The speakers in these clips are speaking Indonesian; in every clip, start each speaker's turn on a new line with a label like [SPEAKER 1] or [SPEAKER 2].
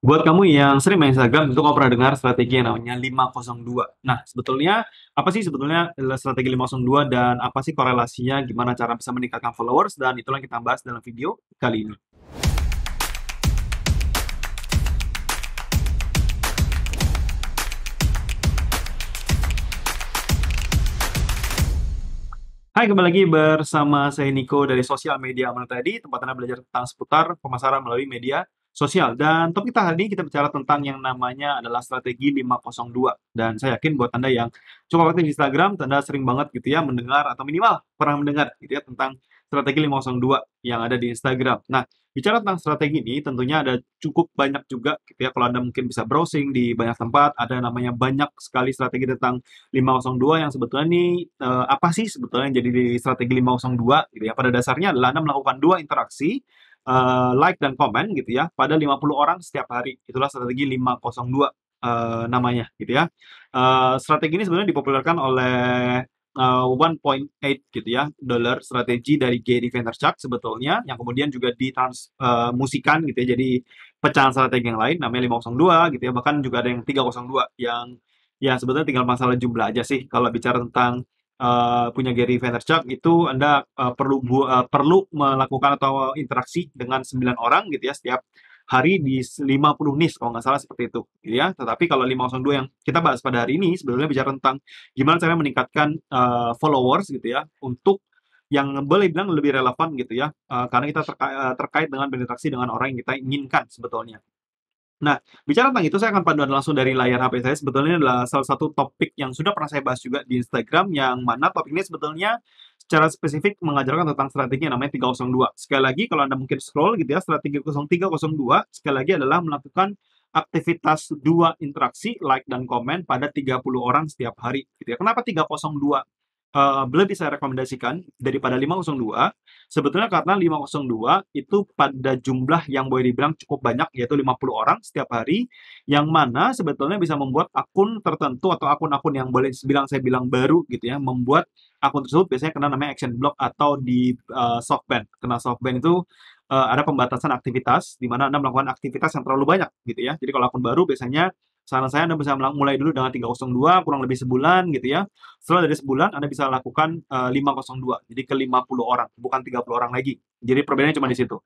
[SPEAKER 1] Buat kamu yang sering main Instagram, itu kamu pernah dengar strategi yang namanya 502. Nah, sebetulnya apa sih sebetulnya eh, strategi 502 dan apa sih korelasinya, gimana cara bisa meningkatkan followers, dan itulah yang kita bahas dalam video kali ini. Hai, kembali lagi bersama saya Niko dari Sosial Media Amal Tadi, tempat Anda belajar tentang seputar pemasaran melalui media sosial. Dan topik kita hari ini kita bicara tentang yang namanya adalah strategi 502. Dan saya yakin buat Anda yang cukup aktif di Instagram, Anda sering banget gitu ya mendengar atau minimal pernah mendengar gitu ya tentang strategi 502 yang ada di Instagram. Nah, bicara tentang strategi ini tentunya ada cukup banyak juga gitu ya kalau Anda mungkin bisa browsing di banyak tempat, ada namanya banyak sekali strategi tentang 502 yang sebetulnya ini eh, apa sih sebetulnya yang jadi di strategi 502 gitu ya. Pada dasarnya adalah Anda melakukan dua interaksi Eh, like dan komen gitu ya pada 50 orang setiap hari. Itulah strategi 502 uh, eh, namanya gitu ya. Uh, strategi ini sebenarnya dipopulerkan oleh uh, 1.8 gitu ya dollar strategi dari Gary Vaynerchuk sebetulnya yang kemudian juga ditransmusikan uh, gitu ya jadi pecahan strategi yang lain namanya 502 gitu ya bahkan juga ada yang 302 yang ya sebetulnya tinggal masalah jumlah aja sih kalau bicara tentang uh, punya Gary Vaynerchuk itu Anda uh, perlu uh, perlu melakukan atau interaksi dengan 9 orang gitu ya setiap hari di 50 nis kalau nggak salah seperti itu gitu ya. Tetapi kalau 502 yang kita bahas pada hari ini sebenarnya bicara tentang gimana cara meningkatkan uh, followers gitu ya untuk yang boleh bilang lebih relevan gitu ya uh, karena kita terka terkait dengan berinteraksi dengan orang yang kita inginkan sebetulnya Nah, bicara tentang itu, saya akan panduan langsung dari layar HP saya. Sebetulnya adalah salah satu topik yang sudah pernah saya bahas juga di Instagram, yang mana topik ini sebetulnya secara spesifik mengajarkan tentang strategi yang namanya 302. Sekali lagi, kalau Anda mungkin scroll gitu ya, strategi 0302, sekali lagi adalah melakukan aktivitas dua interaksi, like dan komen pada 30 orang setiap hari. Gitu ya. Kenapa 302? uh, bisa rekomendasikan daripada 502 sebetulnya karena 502 itu pada jumlah yang boleh dibilang cukup banyak yaitu 50 orang setiap hari yang mana sebetulnya bisa membuat akun tertentu atau akun-akun yang boleh bilang saya bilang baru gitu ya membuat akun tersebut biasanya kena namanya action block atau di uh, eh, softban kena softbank itu uh, ada pembatasan aktivitas di mana Anda melakukan aktivitas yang terlalu banyak gitu ya. Jadi kalau akun baru biasanya saran saya Anda bisa mulai dulu dengan 302 kurang lebih sebulan gitu ya. Setelah dari sebulan Anda bisa lakukan uh, eh, 502, jadi ke 50 orang, bukan 30 orang lagi. Jadi perbedaannya cuma di situ.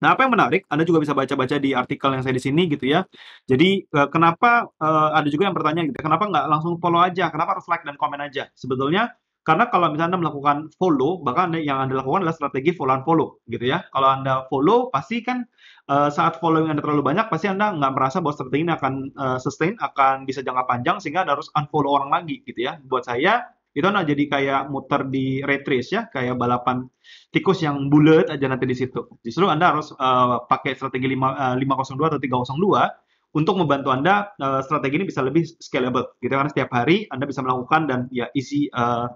[SPEAKER 1] Nah, apa yang menarik? Anda juga bisa baca-baca di artikel yang saya di sini gitu ya. Jadi eh, kenapa uh, ada juga yang bertanya gitu, kenapa nggak langsung follow aja? Kenapa harus like dan komen aja? Sebetulnya karena kalau misalnya Anda melakukan follow, bahkan yang Anda lakukan adalah strategi follow and follow gitu ya. Kalau Anda follow, pasti kan uh, saat following Anda terlalu banyak, pasti Anda nggak merasa bahwa strategi ini akan uh, sustain, akan bisa jangka panjang, sehingga Anda harus unfollow orang lagi gitu ya. Buat saya, itu Anda jadi kayak muter di retrace ya kayak balapan tikus yang bulat aja nanti di situ justru anda harus uh, pakai strategi 5, uh, 502 atau 302 untuk membantu anda strategi ini bisa lebih scalable gitu ya. karena setiap hari anda bisa melakukan dan ya isi. uh,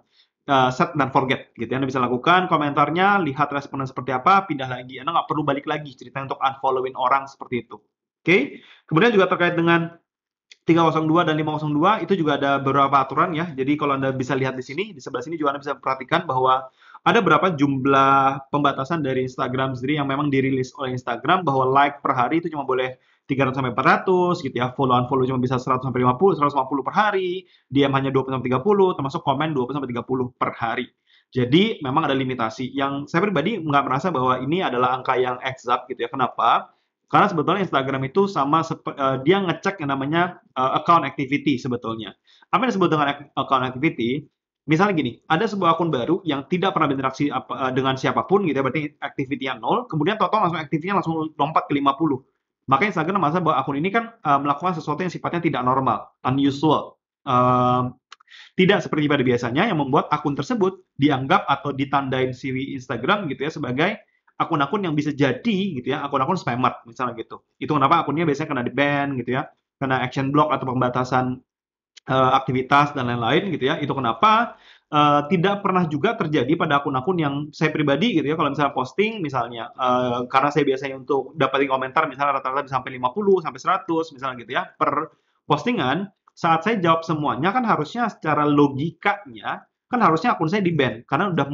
[SPEAKER 1] uh, set dan forget gitu ya. Anda bisa lakukan komentarnya lihat responnya seperti apa pindah lagi Anda nggak perlu balik lagi cerita untuk unfollowing orang seperti itu oke okay? kemudian juga terkait dengan 302 dan 502 itu juga ada beberapa aturan ya jadi kalau Anda bisa lihat di sini di sebelah sini juga Anda bisa perhatikan bahwa ada berapa jumlah pembatasan dari Instagram sendiri yang memang dirilis oleh Instagram bahwa like per hari itu cuma boleh 300 sampai 400 gitu ya. Follow follow cuma bisa 100 sampai 50, 150 per hari. DM hanya 20 sampai 30 termasuk komen 20 sampai 30 per hari. Jadi memang ada limitasi. Yang saya pribadi nggak merasa bahwa ini adalah angka yang exact gitu ya. Kenapa? Karena sebetulnya Instagram itu sama uh, dia ngecek yang namanya uh, account activity sebetulnya. Apa yang disebut dengan account activity? Misalnya gini, ada sebuah akun baru yang tidak pernah berinteraksi eh, dengan siapapun gitu ya, berarti activity-nya nol, kemudian total langsung activity-nya langsung lompat ke 50. Maka Instagram merasa bahwa akun ini kan uh, melakukan sesuatu yang sifatnya tidak normal, unusual, uh, tidak seperti pada biasanya yang membuat akun tersebut dianggap atau ditandain si Instagram gitu ya sebagai akun-akun yang bisa jadi gitu ya, akun-akun spammer misalnya gitu. Itu kenapa akunnya biasanya kena di ban gitu ya, kena action block atau pembatasan Eh, aktivitas dan lain-lain gitu ya. Itu kenapa uh, tidak pernah juga terjadi pada akun-akun yang saya pribadi gitu ya. Kalau misalnya posting misalnya uh, karena saya biasanya untuk dapetin komentar misalnya rata-rata sampai 50 sampai 100 misalnya gitu ya per postingan. Saat saya jawab semuanya kan harusnya secara logikanya kan harusnya akun saya di ban karena udah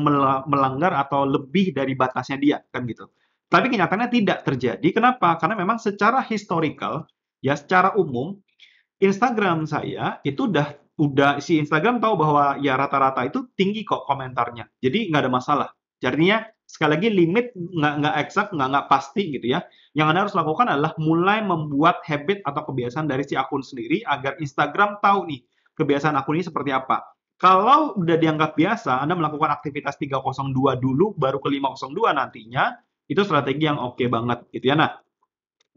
[SPEAKER 1] melanggar atau lebih dari batasnya dia kan gitu. Tapi kenyataannya tidak terjadi. Kenapa? Karena memang secara historical ya secara umum Instagram saya itu udah udah si Instagram tahu bahwa ya rata-rata itu tinggi kok komentarnya. Jadi nggak ada masalah. Jadinya sekali lagi limit nggak nggak eksak nggak nggak pasti gitu ya. Yang anda harus lakukan adalah mulai membuat habit atau kebiasaan dari si akun sendiri agar Instagram tahu nih kebiasaan akun ini seperti apa. Kalau udah dianggap biasa, Anda melakukan aktivitas 302 dulu, baru ke 502 nantinya, itu strategi yang oke okay banget gitu ya. Nah,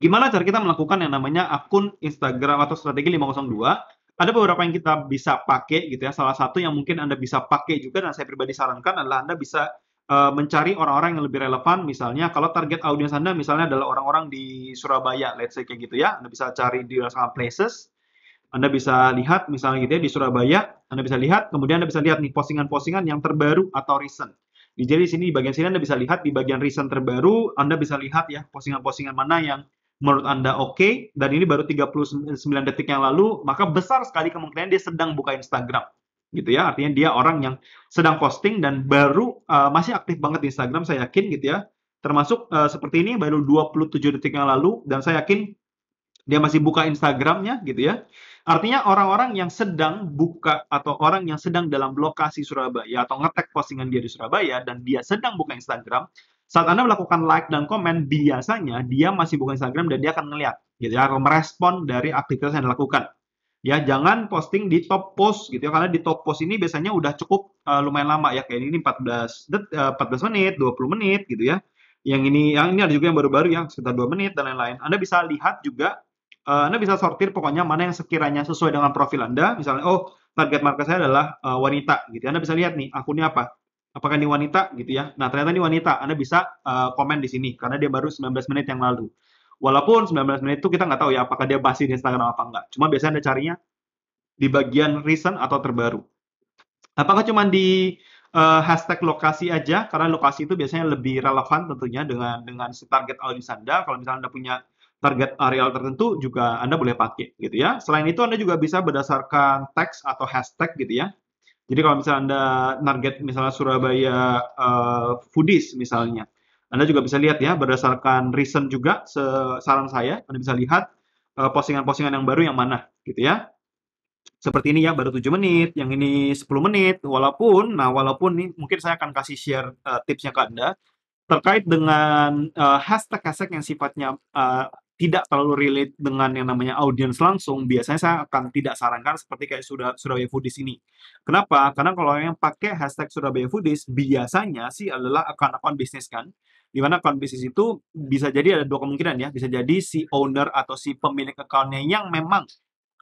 [SPEAKER 1] Gimana cara kita melakukan yang namanya akun Instagram atau strategi 502? Ada beberapa yang kita bisa pakai gitu ya. Salah satu yang mungkin Anda bisa pakai juga dan saya pribadi sarankan adalah Anda bisa uh, mencari orang-orang yang lebih relevan misalnya kalau target audiens Anda misalnya adalah orang-orang di Surabaya, let's say kayak gitu ya. Anda bisa cari di restaurant places anda bisa lihat misalnya gitu ya di Surabaya, Anda bisa lihat, kemudian Anda bisa lihat nih postingan-postingan yang terbaru atau recent. Jadi di sini di bagian sini Anda bisa lihat di bagian recent terbaru, Anda bisa lihat ya postingan-postingan mana yang menurut Anda oke okay, dan ini baru 39 detik yang lalu, maka besar sekali kemungkinan dia sedang buka Instagram. Gitu ya, artinya dia orang yang sedang posting dan baru uh, masih aktif banget di Instagram saya yakin gitu ya. Termasuk uh, seperti ini baru 27 detik yang lalu dan saya yakin dia masih buka Instagramnya gitu ya. Artinya orang-orang yang sedang buka atau orang yang sedang dalam lokasi Surabaya atau ngetek postingan dia di Surabaya dan dia sedang buka Instagram, saat Anda melakukan like dan komen, biasanya dia masih buka Instagram dan dia akan melihat, gitu ya, merespon dari aktivitas yang dilakukan. Ya, jangan posting di top post gitu ya, karena di top post ini biasanya udah cukup uh, lumayan lama ya, kayak ini 14 det, 14 eh, menit, 20 menit gitu ya. Yang ini yang ini ada juga yang baru-baru yang sekitar 2 menit dan lain-lain. Anda bisa lihat juga uh, Anda bisa sortir pokoknya mana yang sekiranya sesuai dengan profil Anda. Misalnya, oh, target market saya adalah uh, wanita gitu. Ya. Anda bisa lihat nih akunnya apa apakah ini wanita gitu ya. Nah, ternyata ini wanita. Anda bisa uh, komen di sini karena dia baru 19 menit yang lalu. Walaupun 19 menit itu kita nggak tahu ya apakah dia masih di Instagram apa enggak. Cuma biasanya Anda carinya di bagian recent atau terbaru. Apakah cuma di uh, hashtag lokasi aja karena lokasi itu biasanya lebih relevan tentunya dengan dengan target audiens Anda. Kalau misalnya Anda punya target areal tertentu juga Anda boleh pakai gitu ya. Selain itu Anda juga bisa berdasarkan teks atau hashtag gitu ya. Jadi kalau misalnya Anda target misalnya Surabaya uh, Foodies misalnya, Anda juga bisa lihat ya berdasarkan recent juga saran saya, Anda bisa lihat eh, postingan-postingan uh, yang baru yang mana gitu ya. Seperti ini ya baru 7 menit, yang ini 10 menit. Walaupun nah walaupun nih mungkin saya akan kasih share uh, tipsnya ke Anda terkait dengan hashtag-hashtag uh, yang sifatnya uh, tidak terlalu relate dengan yang namanya audience langsung, biasanya saya akan tidak sarankan seperti kayak sudah Surabaya Foodies ini. Kenapa? Karena kalau yang pakai hashtag Surabaya Foodies biasanya sih adalah akan akun bisnis kan, di mana akun bisnis itu bisa jadi ada dua kemungkinan ya, bisa jadi si owner atau si pemilik akunnya yang memang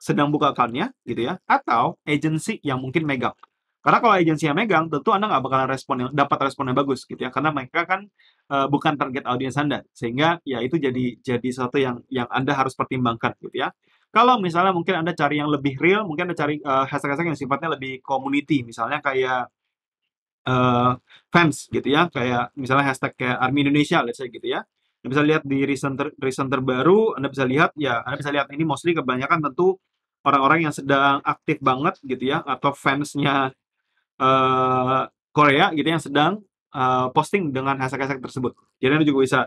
[SPEAKER 1] sedang buka akunnya gitu ya, atau agency yang mungkin megang. Karena kalau agensi yang megang, tentu Anda nggak bakalan respon yang, dapat respon yang bagus gitu ya, karena mereka kan uh, bukan target audiens Anda, sehingga ya itu jadi jadi sesuatu yang yang Anda harus pertimbangkan gitu ya. Kalau misalnya mungkin Anda cari yang lebih real, mungkin Anda cari hashtag eh, hashtag-hashtag yang sifatnya lebih community, misalnya kayak uh, fans gitu ya, kayak misalnya hashtag kayak Army Indonesia, let's say gitu ya. Anda bisa lihat di recent ter, recent terbaru, Anda bisa lihat ya, Anda bisa lihat ini mostly kebanyakan tentu orang-orang yang sedang aktif banget gitu ya atau fansnya uh, Korea gitu yang sedang uh, posting dengan hashtag-hashtag tersebut. Jadi Anda juga bisa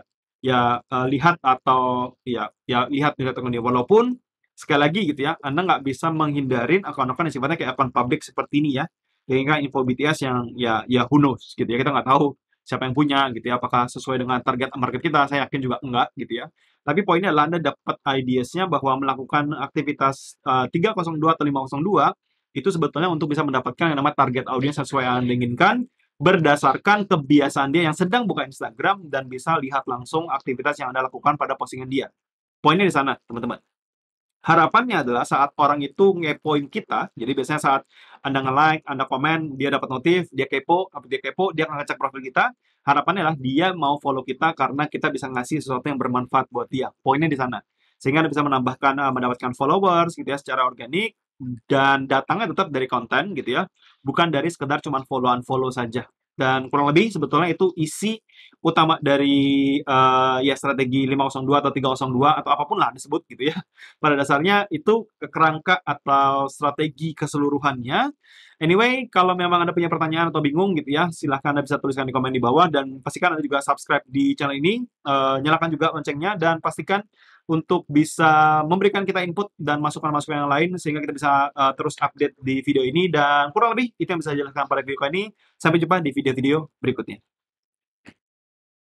[SPEAKER 1] ya uh, lihat atau ya ya lihat lihat akun dia walaupun sekali lagi gitu ya Anda nggak bisa menghindarin akun-akun yang sifatnya kayak akun publik seperti ini ya sehingga info BTS yang ya ya who knows gitu ya kita nggak tahu siapa yang punya gitu ya apakah sesuai dengan target market kita saya yakin juga enggak gitu ya tapi poinnya adalah Anda dapat ideasnya bahwa melakukan aktivitas uh, 302 atau 502 itu sebetulnya untuk bisa mendapatkan yang namanya target audiens sesuai yang Anda inginkan berdasarkan kebiasaan dia yang sedang buka Instagram dan bisa lihat langsung aktivitas yang Anda lakukan pada postingan dia. Poinnya di sana, teman-teman. Harapannya adalah saat orang itu ngepoin kita, jadi biasanya saat Anda nge-like, Anda komen, dia dapat notif, dia kepo, apa dia kepo, dia akan ngecek profil kita. Harapannya adalah dia mau follow kita karena kita bisa ngasih sesuatu yang bermanfaat buat dia. Poinnya di sana. Sehingga Anda bisa menambahkan, eh, mendapatkan followers gitu ya secara organik, dan datangnya tetap dari konten gitu ya bukan dari sekedar cuman follow follow saja dan kurang lebih sebetulnya itu isi utama dari uh, ya strategi 502 atau 302 atau apapun lah disebut gitu ya pada dasarnya itu kerangka atau strategi keseluruhannya anyway kalau memang anda punya pertanyaan atau bingung gitu ya silahkan anda bisa tuliskan di komen di bawah dan pastikan anda juga subscribe di channel ini uh, nyalakan juga loncengnya dan pastikan untuk bisa memberikan kita input dan masukan-masukan yang lain sehingga kita bisa uh, terus update di video ini dan kurang lebih itu yang bisa saya jelaskan pada video kali ini. Sampai jumpa di video-video berikutnya.